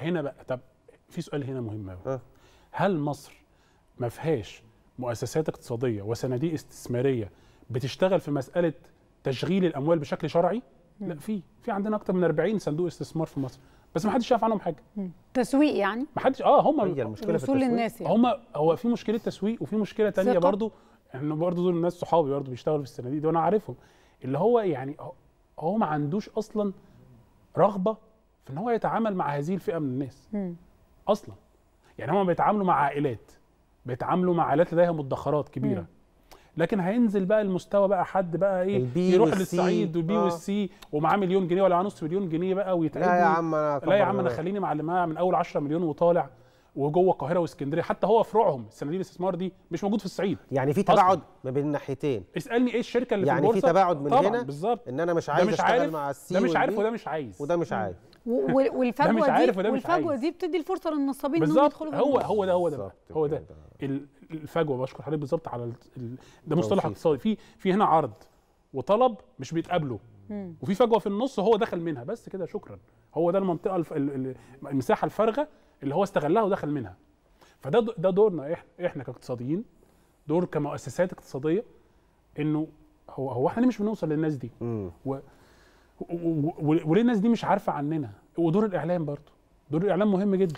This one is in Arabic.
هنا بقى طب في سؤال هنا مهم قوي هل مصر ما فيهاش مؤسسات اقتصاديه وصناديق استثماريه بتشتغل في مساله تشغيل الاموال بشكل شرعي؟ نعم. لا في في عندنا اكتر من 40 صندوق استثمار في مصر بس ما حدش يعرف عنهم حاجه تسويق يعني ما حدش اه هم هي المشكله في الناس يعني. هم هو في مشكله تسويق وفي مشكله تانية برضو احنا برضو دول الناس صحابي برضو بيشتغلوا في الصناديق دي وانا عارفهم اللي هو يعني هو ما عندوش اصلا رغبه فان هو يتعامل مع هذه الفئه من الناس م. اصلا يعني هم بيتعاملوا مع عائلات بيتعاملوا مع عائلات لديها مدخرات كبيره م. لكن هينزل بقى المستوى بقى حد بقى ايه البي يروح للصعيد وبي آه. والسي ومعاه مليون جنيه ولا نص مليون جنيه بقى ويتعب لا يا عم انا لا يا عم انا خليني معلمها من اول 10 مليون وطالع وجوه القاهره واسكندريه حتى هو فروعهم الصناديق الاستثمار دي مش موجود في الصعيد يعني في تباعد ما بين الناحيتين اسالني ايه الشركه اللي يعني في البورصه يعني في تباعد من هنا بالظبط ان انا مش عايز مش اشتغل عارف مع السي ده مش عارف وده مش عايز وده مش عايز والفجوه دي والفجوه دي بتدي الفرصه للنصابين انهم يدخلوا هو هو ده هو ده هو ده الفجوه بشكر حضرتك بالظبط على ده مصطلح اقتصادي في في هنا عرض وطلب مش بيتقابلوا وفي فجوه في النص هو دخل منها بس كده شكرا هو ده المنطقه الف... المساحه الفارغه اللي هو استغلها ودخل منها فده ده دورنا احنا احنا كاقتصاديين دور كمؤسسات اقتصاديه انه هو هو احنا ليه مش بنوصل للناس دي؟ مم. وليه الناس دي مش عارفه عننا ودور الاعلام برضه دور الاعلام مهم جدا